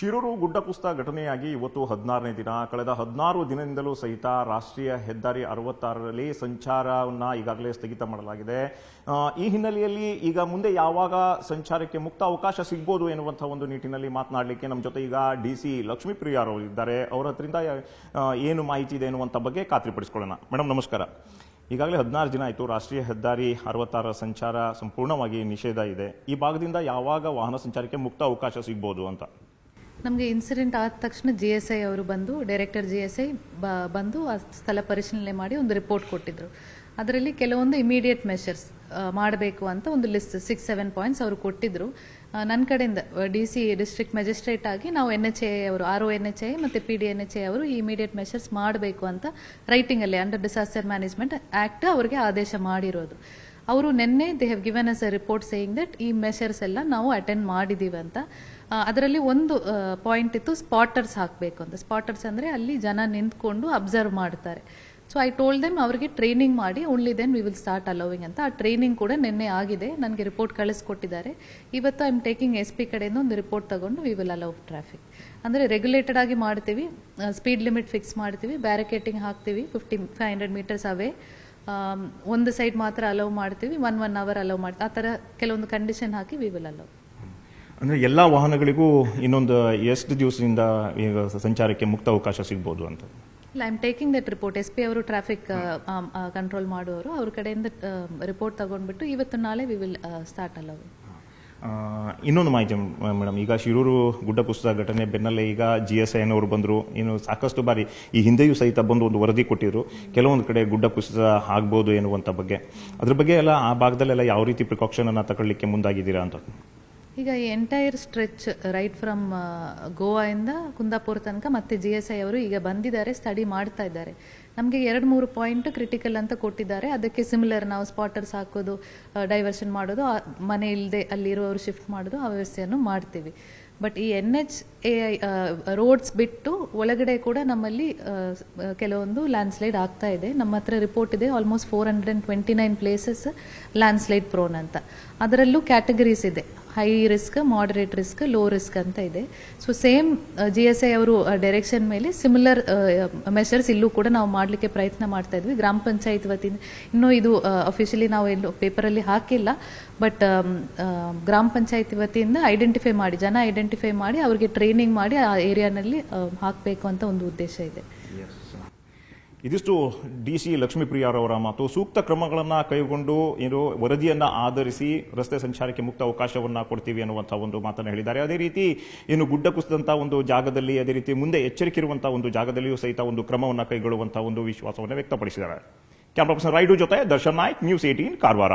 ಶಿರೂರು ಗುಡ್ಡ ಕುಸ್ತ ಘಟನೆಯಾಗಿ ಇವತ್ತು ಹದಿನಾರನೇ ದಿನ ಕಳೆದ ಹದಿನಾರು ದಿನದಿಂದಲೂ ಸಹಿತ ರಾಷ್ಟ್ರೀಯ ಹೆದ್ದಾರಿ ಅರವತ್ತಾರರಲ್ಲಿ ಸಂಚಾರವನ್ನು ಈಗಾಗಲೇ ಸ್ಥಗಿತ ಮಾಡಲಾಗಿದೆ ಈ ಹಿನ್ನೆಲೆಯಲ್ಲಿ ಈಗ ಮುಂದೆ ಯಾವಾಗ ಸಂಚಾರಕ್ಕೆ ಮುಕ್ತ ಅವಕಾಶ ಸಿಗ್ಬೋದು ಎನ್ನುವಂಥ ಒಂದು ನಿಟ್ಟಿನಲ್ಲಿ ಮಾತನಾಡಲಿಕ್ಕೆ ನಮ್ಮ ಜೊತೆ ಈಗ ಡಿ ಸಿ ಲಕ್ಷ್ಮೀಪ್ರಿಯ ಅವರು ಇದ್ದಾರೆ ಅವರ ಹತ್ರಿಂದ ಏನು ಮಾಹಿತಿ ಇದೆ ಎನ್ನುವಂಥ ಬಗ್ಗೆ ಖಾತ್ರಿಪಡಿಸಿಕೊಳ್ಳೋಣ ಮೇಡಮ್ ನಮಸ್ಕಾರ ಈಗಾಗಲೇ ಹದಿನಾರು ದಿನ ಆಯಿತು ರಾಷ್ಟ್ರೀಯ ಹೆದ್ದಾರಿ ಅರವತ್ತಾರ ಸಂಚಾರ ಸಂಪೂರ್ಣವಾಗಿ ನಿಷೇಧ ಇದೆ ಈ ಭಾಗದಿಂದ ಯಾವಾಗ ವಾಹನ ಸಂಚಾರಕ್ಕೆ ಮುಕ್ತ ಅವಕಾಶ ಸಿಗ್ಬೋದು ಅಂತ ನಮಗೆ ಇನ್ಸಿಡೆಂಟ್ ಆದ ತಕ್ಷಣ ಜಿ ಎಸ್ ಐ ಅವರು ಬಂದು ಡೈರೆಕ್ಟರ್ ಜಿ ಎಸ್ ಐ ಬಂದು ಆ ಸ್ಥಳ ಪರಿಶೀಲನೆ ಮಾಡಿ ಒಂದು ರಿಪೋರ್ಟ್ ಕೊಟ್ಟಿದ್ದರು ಅದರಲ್ಲಿ ಕೆಲವೊಂದು ಇಮಿಡಿಯೇಟ್ ಮೆಷರ್ಸ್ ಮಾಡಬೇಕು ಅಂತ ಒಂದು ಲಿಸ್ಟ್ ಸಿಕ್ಸ್ ಸೆವೆನ್ ಪಾಯಿಂಟ್ಸ್ ಅವರು ಕೊಟ್ಟಿದ್ದರು ನನ್ನ ಕಡೆಯಿಂದ ಡಿ ಸಿ ಡಿಸ್ಟ್ರಿಕ್ಟ್ ಮ್ಯಾಜಿಸ್ಟ್ರೇಟ್ ಆಗಿ ನಾವು ಎನ್ ಎಚ್ ಎ ಅವರು R O N H I ಮತ್ತು P D N H I ಅವರು ಈ ಇಮಿಡಿಯೇಟ್ ಮೆಷರ್ಸ್ ಮಾಡಬೇಕು ಅಂತ ರೈಟಿಂಗಲ್ಲಿ ಅಂಡರ್ ಡಿಸಾಸ್ಟರ್ ಮ್ಯಾನೇಜ್ಮೆಂಟ್ ಆ್ಯಕ್ಟ್ ಅವರಿಗೆ ಆದೇಶ ಮಾಡಿರೋದು ಅವರು ನಿನ್ನೆ they have given us a report saying that ಈ ಮೆಷರ್ಸ್ ಎಲ್ಲ ನಾವು ಅಟೆಂಡ್ ಮಾಡಿದ್ದೀವಿ ಅಂತ ಅದರಲ್ಲಿ ಒಂದು ಪಾಯಿಂಟ್ ಇತ್ತು ಸ್ಪಾಟರ್ಸ್ ಹಾಕಬೇಕು ಅಂತ ಸ್ಪಾಟರ್ಸ್ ಅಂದರೆ ಅಲ್ಲಿ ಜನ ನಿಂತ್ಕೊಂಡು ಅಬ್ಸರ್ವ್ ಮಾಡ್ತಾರೆ ಸೊ ಐ ಟೋಲ್ಡ್ ದೆಮ್ ಅವರಿಗೆ ಟ್ರೈನಿಂಗ್ ಮಾಡಿ only then we will start allowing ಅಂತ ಆ ಟ್ರೈನಿಂಗ್ ಕೂಡ ನಿನ್ನೆ ಆಗಿದೆ ನನಗೆ ರಿಪೋರ್ಟ್ ಕಳಿಸ್ಕೊಟ್ಟಿದ್ದಾರೆ ಇವತ್ತು I am taking S P ಕಡೆಯಿಂದ ಒಂದು ರಿಪೋರ್ಟ್ ತಗೊಂಡು ವಿ ವಿಲ್ ಅಲೌ ಟ್ರಾಫಿಕ್ ಅಂದರೆ ರೆಗ್ಯುಲೇಟೆಡ್ ಆಗಿ ಮಾಡ್ತೀವಿ ಸ್ಪೀಡ್ ಲಿಮಿಟ್ ಫಿಕ್ಸ್ ಮಾಡ್ತೀವಿ ಬ್ಯಾರಿಕೇಟಿಂಗ್ ಹಾಕ್ತೀವಿ fifty five hundred metres away Um, ಒಂದು ಸೈಡ್ ಮಾತ್ರ ಅಲೋವ್ ಮಾಡ್ತೀವಿ ಒನ್ ಒನ್ ಅವರ್ ಅಲೋವ್ ಮಾಡ್ತೀವಿ ಆ ಥರ ಕೆಲವೊಂದು ಕಂಡೀಷನ್ ಹಾಕಿ ವಿ ವಿಲ್ ಅಲೋವ್ ಅಂದರೆ ಎಲ್ಲ ವಾಹನಗಳಿಗೂ ಇನ್ನೊಂದು ಎಷ್ಟು ದಿವಸದಿಂದ ಈಗ ಸಂಚಾರಕ್ಕೆ ಮುಕ್ತ ಅವಕಾಶ ಸಿಗ್ಬೋದು ಅಂತ ಇಲ್ಲ I am taking that report S P ಅವರು traffic control uh, um, uh, ಮಾಡುವವರು ಅವ್ರ ಕಡೆಯಿಂದ ರಿಪೋರ್ಟ್ um, ತಗೊಂಡ್ಬಿಟ್ಟು ಇವತ್ತು ನಾಳೆ ವಿ ವಿಲ್ ಸ್ಟಾರ್ಟ್ ಅಲೋವ್ ಇನ್ನೊಂದು ಮಾಹಿತಿ ಮೇಡಮ್ ಈಗ ಶಿರೂರು ಗುಡ್ಡ ಪುಸ್ತಕ ಘಟನೆ ಬೆನ್ನಲ್ಲೇ ಈಗ ಜಿ ಎಸ್ ಐ ಅನ್ನೋರು ಬಂದರು ಇನ್ನು ಸಾಕಷ್ಟು ಬಾರಿ ಈ ಹಿಂದೆಯೂ ಸಹಿತ ಬಂದು ಒಂದು ವರದಿ ಕೊಟ್ಟಿದ್ರು ಕೆಲವೊಂದು ಕಡೆ ಗುಡ್ಡ ಕುಸಿತ ಆಗ್ಬೋದು ಎನ್ನುವಂಥ ಬಗ್ಗೆ ಅದ್ರ ಬಗ್ಗೆ ಎಲ್ಲ ಆ ಭಾಗದಲ್ಲೆಲ್ಲ ಯಾವ ರೀತಿ ಅನ್ನು ತಗೊಳ್ಳಿಕ್ಕೆ ಮುಂದಾಗಿದ್ದೀರಾ ಅಂತ ಈಗ ಈ entire stretch right from Goa ಇಂದ ಕುಂದಾಪುರ ತನಕ ಮತ್ತೆ ಜಿ ಎಸ್ ಐ ಅವರು ಈಗ ಬಂದಿದ್ದಾರೆ ಸ್ಟಡಿ ಮಾಡ್ತಾ ಇದ್ದಾರೆ ನಮಗೆ ಎರಡು ಮೂರು ಪಾಯಿಂಟ್ ಕ್ರಿಟಿಕಲ್ ಅಂತ ಕೊಟ್ಟಿದ್ದಾರೆ ಅದಕ್ಕೆ ಸಿಮಿಲರ್ ನಾವು ಸ್ಪಾಟರ್ಸ್ ಹಾಕೋದು ಡೈವರ್ಷನ್ uh, ಮಾಡೋದು ಮನೆ ಇಲ್ಲದೆ ಅಲ್ಲಿರುವವರು ಶಿಫ್ಟ್ ಮಾಡೋದು ಆ ವ್ಯವಸ್ಥೆಯನ್ನು ಮಾಡ್ತೀವಿ ಬಟ್ ಈ N H A I roads ಬಿಟ್ಟು ಒಳಗಡೆ ಕೂಡ ನಮ್ಮಲ್ಲಿ uh, uh, ಕೆಲವೊಂದು ಲ್ಯಾಂಡ್ ಸ್ಲೈಡ್ ಆಗ್ತಾ ಇದೆ ನಮ್ಮ ಹತ್ರ ರಿಪೋರ್ಟ್ ಇದೆ almost four hundred and twenty nine places landslide prone ಅಂತ ಅದರಲ್ಲೂ ಕ್ಯಾಟಗರೀಸ್ ಇದೆ high risk moderate risk low risk ಅಂತ ಇದೆ so same G S I ಅವರು ಡೈರೆಕ್ಷನ್ uh, ಮೇಲೆ ಸಿಮಿಲರ್ ಮೆಷರ್ಸ್ uh, uh, ಇಲ್ಲೂ ಕೂಡ ನಾವು ಮಾಡಲಿಕ್ಕೆ ಪ್ರಯತ್ನ ಮಾಡ್ತಾ ಇದ್ವಿ ಗ್ರಾಮ ಪಂಚಾಯತ್ ವತಿಯಿಂದ ಇನ್ನೂ ಇದು ಅಫಿಷಿಯಲಿ ನಾವು ಎಲ್ಲ ಪೇಪರಲ್ಲಿ ಹಾಕಿಲ್ಲ ಬಟ್ um, ಗ್ರಾಮ ಪಂಚಾಯತ್ ವತಿಯಿಂದ ಐಡೆಂಟಿಫೈ ಮಾಡಿ ಜನ ಐಡೆಂಟಿಫೈ ಮಾಡಿ ಅವರಿಗೆ ಟ್ರೈನಿಂಗ್ ಮಾಡಿ ಆ ಏರಿಯಾನಲ್ಲಿ ಹಾಕಬೇಕು ಅಂತ ಒಂದು ಉದ್ದೇಶ ಇದೆ ಇದಿಷ್ಟು ಡಿ ಸಿ ಲಕ್ಷ್ಮೀಪ್ರಿಯಾರವರ ಮಾತು ಸೂಕ್ತ ಕ್ರಮಗಳನ್ನು ಕೈಗೊಂಡು ಏನು ವರದಿಯನ್ನು ಆಧರಿಸಿ ರಸ್ತೆ ಸಂಚಾರಕ್ಕೆ ಮುಕ್ತ ಅವಕಾಶವನ್ನು ಕೊಡ್ತೀವಿ ಅನ್ನುವಂಥ ಒಂದು ಮಾತನ್ನು ಹೇಳಿದ್ದಾರೆ ಅದೇ ರೀತಿ ಏನು ಗುಡ್ಡ ಕುಸಿದಂಥ ಒಂದು ಜಾಗದಲ್ಲಿ ಅದೇ ರೀತಿ ಮುಂದೆ ಎಚ್ಚರಿಕೆ ಇರುವಂತಹ ಒಂದು ಜಾಗದಲ್ಲಿಯೂ ಸಹಿತ ಒಂದು ಕ್ರಮವನ್ನು ಕೈಗೊಳ್ಳುವಂಥ ಒಂದು ವಿಶ್ವಾಸವನ್ನು ವ್ಯಕ್ತಪಡಿಸಿದ್ದಾರೆ ಕ್ಯಾಮ್ರಾ ಪರ್ಸನ್ ರೈಡು ಜೊತೆ ದರ್ಶನ್ ನಾಯ್ಕ್ ನ್ಯೂಸ್ ಏಟೀನ್ ಕಾರವಾರ